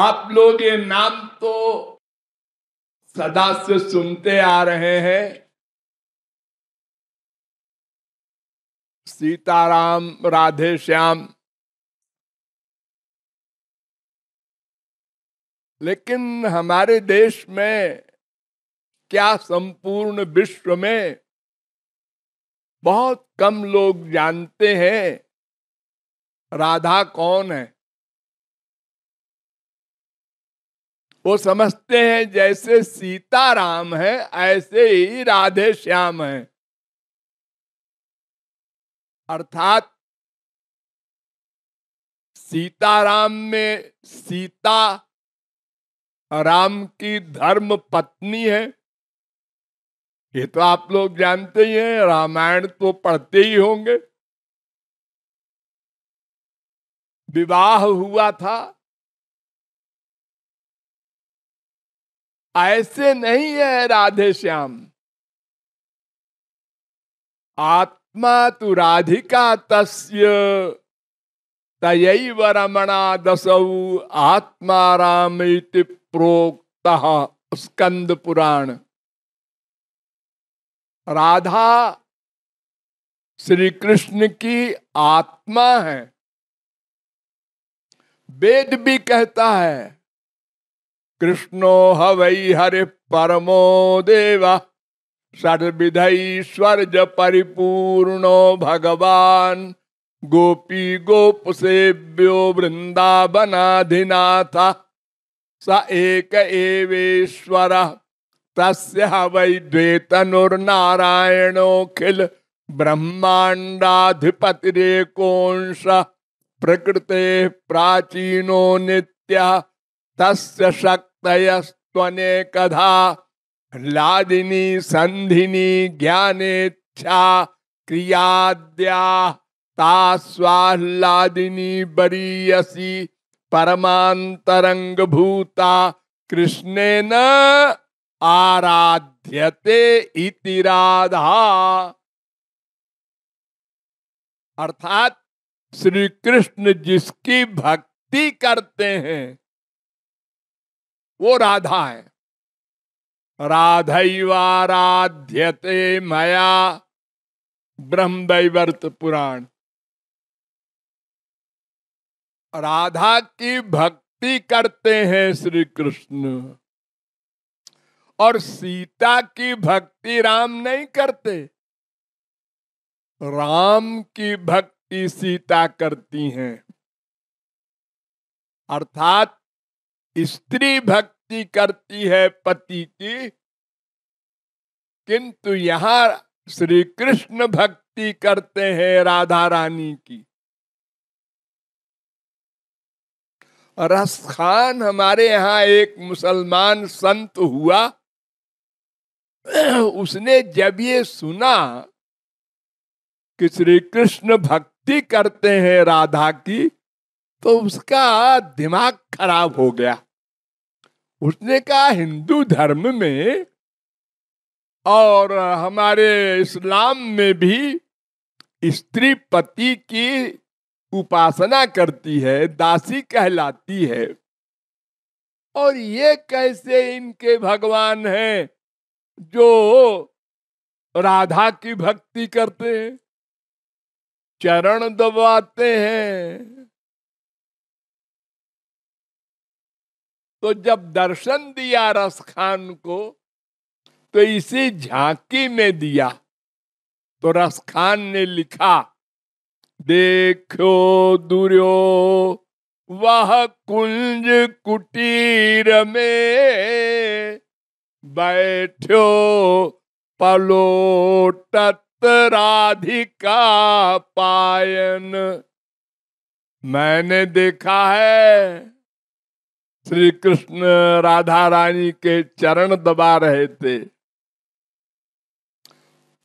आप लोग ये नाम तो सदा से सुनते आ रहे हैं सीताराम राधे श्याम लेकिन हमारे देश में क्या संपूर्ण विश्व में बहुत कम लोग जानते हैं राधा कौन है वो समझते हैं जैसे सीता राम है ऐसे ही राधे श्याम है अर्थात सीताराम में सीता राम की धर्म पत्नी है ये तो आप लोग जानते ही हैं रामायण तो पढ़ते ही होंगे विवाह हुआ था ऐसे नहीं है राधे श्याम आत्मा तु राधिका तस्य तय रमणा दसऊ आत्मा राम प्रोक्त स्कंद पुराण राधा श्री कृष्ण की आत्मा है वेद भी कहता है कृष्णो हवै हरि परमो देवा सर्विधैश्वर्ज परिपूर्णो भगवान गोपी गोप सेव्यो वृंदावनाधिनाथ स एक एवेश्वर तस्य हवै द्वेतनुर्नारायणोखिल ब्रह्माण्डाधिपतिरेकोंश प्रकृते प्राचीनो नित्यः तस्य शक्ति कधा लादिनी संधिनी ज्ञानेच्छा क्रियाद्या तास्वाह्लादिनी बरीयसी परमांतरंग भूता कृष्ण न आराध्यते इति राधा अर्थात श्री कृष्ण जिसकी भक्ति करते हैं वो राधा है राधैवाराध्यते मया ब्रह्म दैवर्त पुराण राधा की भक्ति करते हैं श्री कृष्ण और सीता की भक्ति राम नहीं करते राम की भक्ति सीता करती हैं अर्थात स्त्री भक्ति करती है पति की किंतु यहाँ श्री कृष्ण भक्ति करते हैं राधा रानी की रस खान हमारे यहाँ एक मुसलमान संत हुआ उसने जब ये सुना कि श्री कृष्ण भक्ति करते हैं राधा की तो उसका दिमाग खराब हो गया उसने कहा हिंदू धर्म में और हमारे इस्लाम में भी स्त्री पति की उपासना करती है दासी कहलाती है और ये कैसे इनके भगवान हैं जो राधा की भक्ति करते हैं चरण दबाते हैं तो जब दर्शन दिया रस खान को तो इसी झांकी में दिया तो रस खान ने लिखा देखो दुर्यो वह कुंज कुटीर में बैठो पलोटत राधिका पायन मैंने देखा है श्री कृष्ण राधा रानी के चरण दबा रहे थे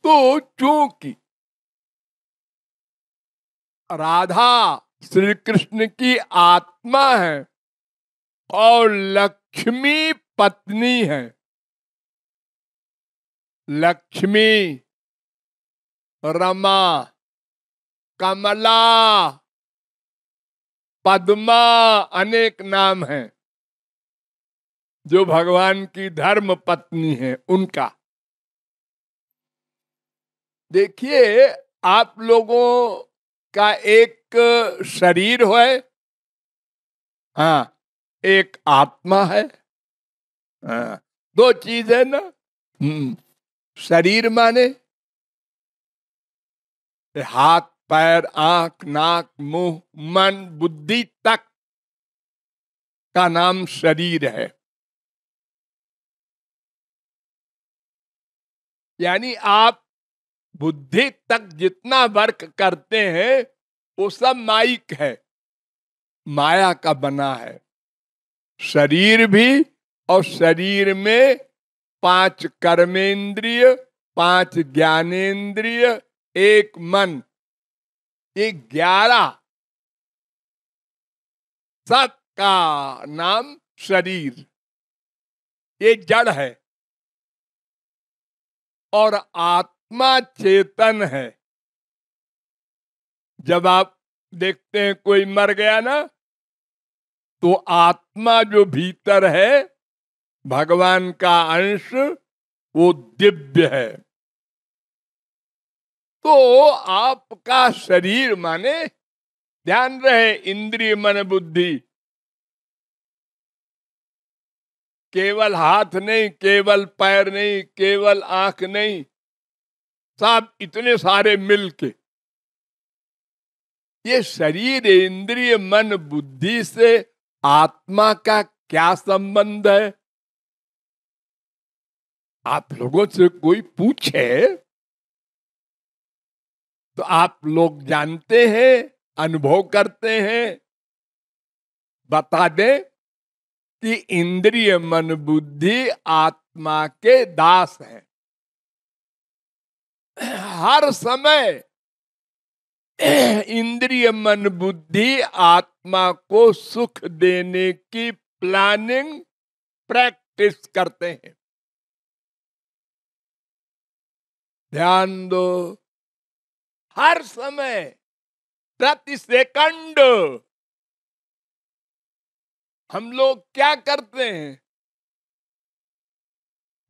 तो चूंकि राधा श्री कृष्ण की आत्मा है और लक्ष्मी पत्नी है लक्ष्मी रमा कमला पद्मा अनेक नाम हैं जो भगवान की धर्म पत्नी है उनका देखिए आप लोगों का एक शरीर है हाँ एक आत्मा है हाँ, दो चीज है ना हम्म, शरीर माने हाथ पैर आंख नाक मुंह मन बुद्धि तक का नाम शरीर है यानी आप बुद्धि तक जितना वर्क करते हैं वो सब माइक है माया का बना है शरीर भी और शरीर में पांच कर्मेंद्रिय पांच ज्ञानेन्द्रिय एक मन ये ग्यारह सब का नाम शरीर ये जड़ है और आत्मा चेतन है जब आप देखते हैं कोई मर गया ना तो आत्मा जो भीतर है भगवान का अंश वो दिव्य है तो आपका शरीर माने ध्यान रहे इंद्रिय मन बुद्धि केवल हाथ नहीं केवल पैर नहीं केवल आंख नहीं सब इतने सारे मिलके ये शरीर इंद्रिय मन बुद्धि से आत्मा का क्या संबंध है आप लोगों से कोई पूछे तो आप लोग जानते हैं अनुभव करते हैं बता दें कि इंद्रिय मन बुद्धि आत्मा के दास है हर समय इंद्रिय मन बुद्धि आत्मा को सुख देने की प्लानिंग प्रैक्टिस करते हैं ध्यान दो हर समय प्रति सेकंड हम लोग क्या करते हैं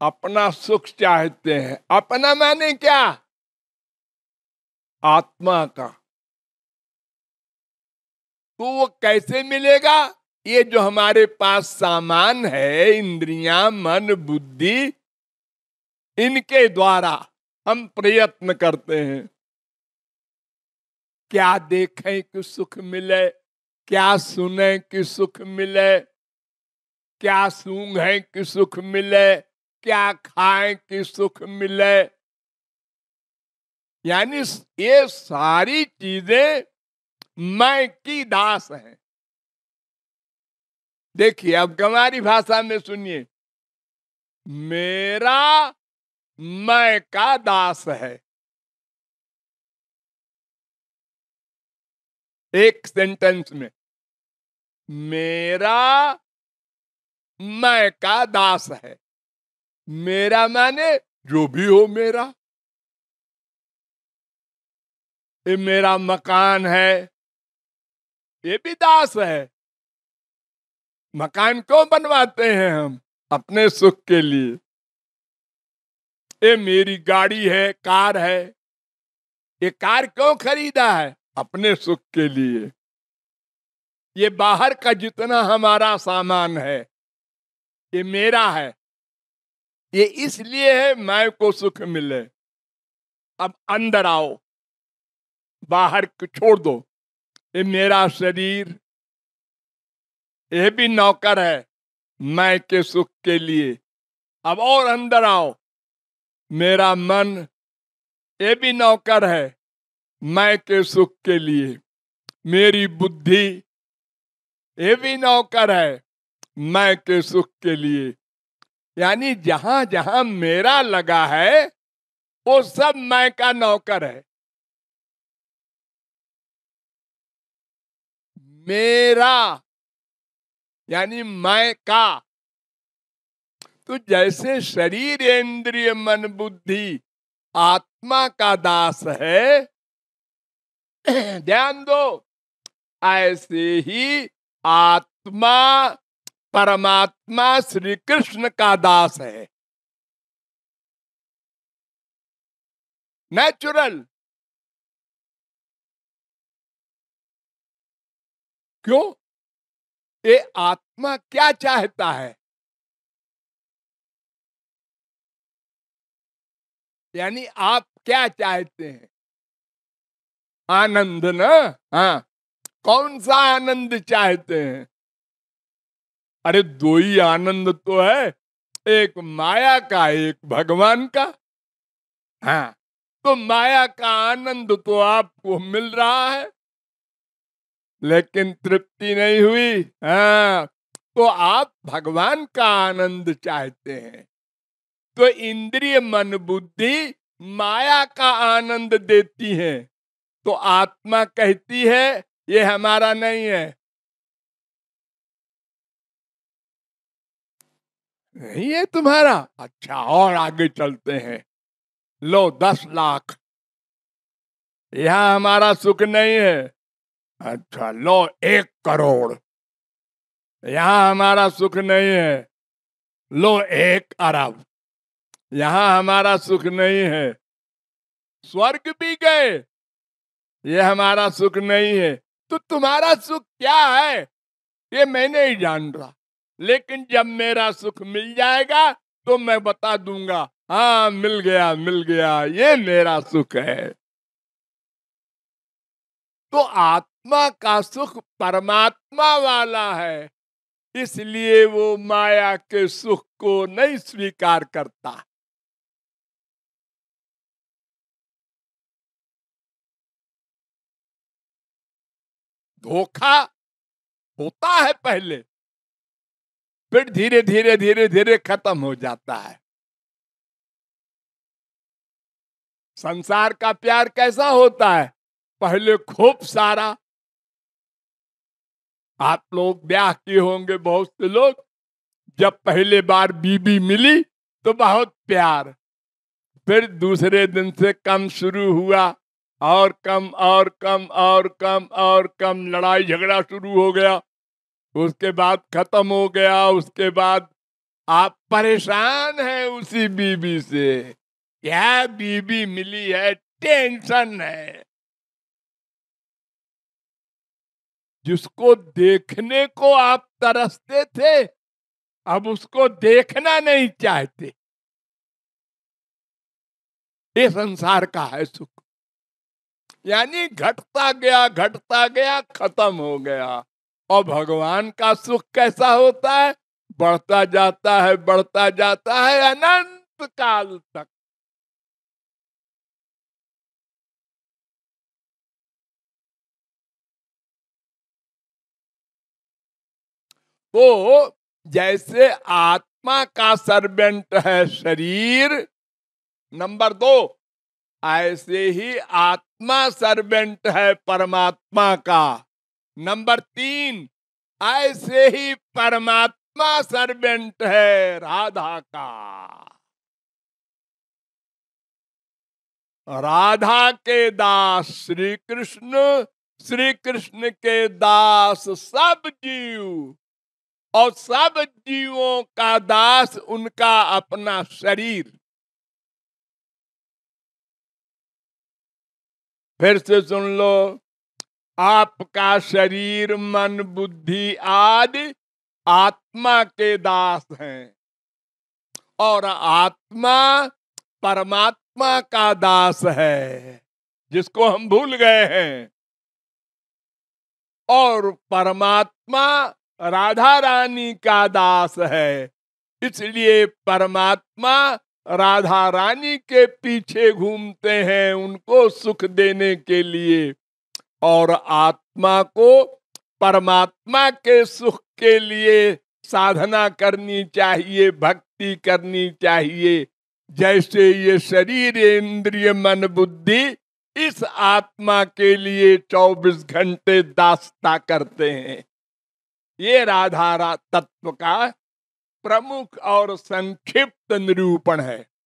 अपना सुख चाहते हैं अपना माने क्या आत्मा का तो वो कैसे मिलेगा ये जो हमारे पास सामान है इंद्रिया मन बुद्धि इनके द्वारा हम प्रयत्न करते हैं क्या देखें कि सुख मिले क्या सुने कि सुख मिले क्या सूंघे कि सुख मिले क्या खाएं कि सुख मिले यानी ये सारी चीजें मैं की दास है देखिए अब हमारी भाषा में सुनिए मेरा मैं का दास है एक सेंटेंस में मेरा मैं का दास है मेरा माने जो भी हो मेरा ये मेरा मकान है ये भी दास है मकान क्यों बनवाते हैं हम अपने सुख के लिए ये मेरी गाड़ी है कार है ये कार क्यों खरीदा है अपने सुख के लिए ये बाहर का जितना हमारा सामान है ये मेरा है ये इसलिए है मैं को सुख मिले अब अंदर आओ बाहर को छोड़ दो ये मेरा शरीर यह भी नौकर है मैं के सुख के लिए अब और अंदर आओ मेरा मन ये भी नौकर है मैं के सुख के लिए मेरी बुद्धि ये भी नौकर है मैं के सुख के लिए यानी जहां जहां मेरा लगा है वो सब मैं का नौकर है मेरा यानी मैं का तो जैसे शरीर इंद्रिय मन बुद्धि आत्मा का दास है ध्यान दो ऐसे ही आत्मा परमात्मा श्री कृष्ण का दास है नेचुरल क्यों ये आत्मा क्या चाहता है यानी आप क्या चाहते हैं आनंद ना हाँ कौन सा आनंद चाहते हैं अरे दो ही आनंद तो है एक माया का एक भगवान का हाँ तो माया का आनंद तो आपको मिल रहा है लेकिन तृप्ति नहीं हुई हाँ तो आप भगवान का आनंद चाहते हैं तो इंद्रिय मन बुद्धि माया का आनंद देती है तो आत्मा कहती है ये हमारा नहीं है नहीं है तुम्हारा अच्छा और आगे चलते हैं लो दस लाख यह हमारा सुख नहीं है अच्छा लो एक करोड़ यहां हमारा सुख नहीं है लो एक अरब यहां हमारा सुख नहीं है स्वर्ग भी गए ये हमारा सुख नहीं है तो तुम्हारा सुख क्या है ये मैं नहीं जान रहा लेकिन जब मेरा सुख मिल जाएगा तो मैं बता दूंगा हाँ मिल गया मिल गया ये मेरा सुख है तो आत्मा का सुख परमात्मा वाला है इसलिए वो माया के सुख को नहीं स्वीकार करता धोखा होता है पहले फिर धीरे धीरे धीरे धीरे खत्म हो जाता है संसार का प्यार कैसा होता है पहले खूब सारा आप लोग ब्याह किए होंगे बहुत से लोग जब पहले बार बीबी मिली तो बहुत प्यार फिर दूसरे दिन से कम शुरू हुआ और कम और कम और कम और कम लड़ाई झगड़ा शुरू हो गया उसके बाद खत्म हो गया उसके बाद आप परेशान हैं उसी बीबी से क्या बीबी मिली है टेंशन है जिसको देखने को आप तरसते थे अब उसको देखना नहीं चाहते ये संसार का है सुख यानी घटता गया घटता गया खत्म हो गया और भगवान का सुख कैसा होता है बढ़ता जाता है बढ़ता जाता है अनंत काल तक तो जैसे आत्मा का सर्वेंट है शरीर नंबर दो ऐसे ही आत्मा आत्मा सर्वेंट है परमात्मा का नंबर तीन ऐसे ही परमात्मा सर्वेंट है राधा का राधा के दास श्री कृष्ण श्री कृष्ण के दास सब जीव और सब जीवों का दास उनका अपना शरीर फिर से सुन लो आपका शरीर मन बुद्धि आदि आत्मा के दास हैं और आत्मा परमात्मा का दास है जिसको हम भूल गए हैं और परमात्मा राधा रानी का दास है इसलिए परमात्मा राधा रानी के पीछे घूमते हैं उनको सुख देने के लिए और आत्मा को परमात्मा के सुख के लिए साधना करनी चाहिए भक्ति करनी चाहिए जैसे ये शरीर इंद्रिय मन बुद्धि इस आत्मा के लिए 24 घंटे दास्ता करते हैं ये राधा रा तत्व का प्रमुख और संक्षिप्त निरूपण है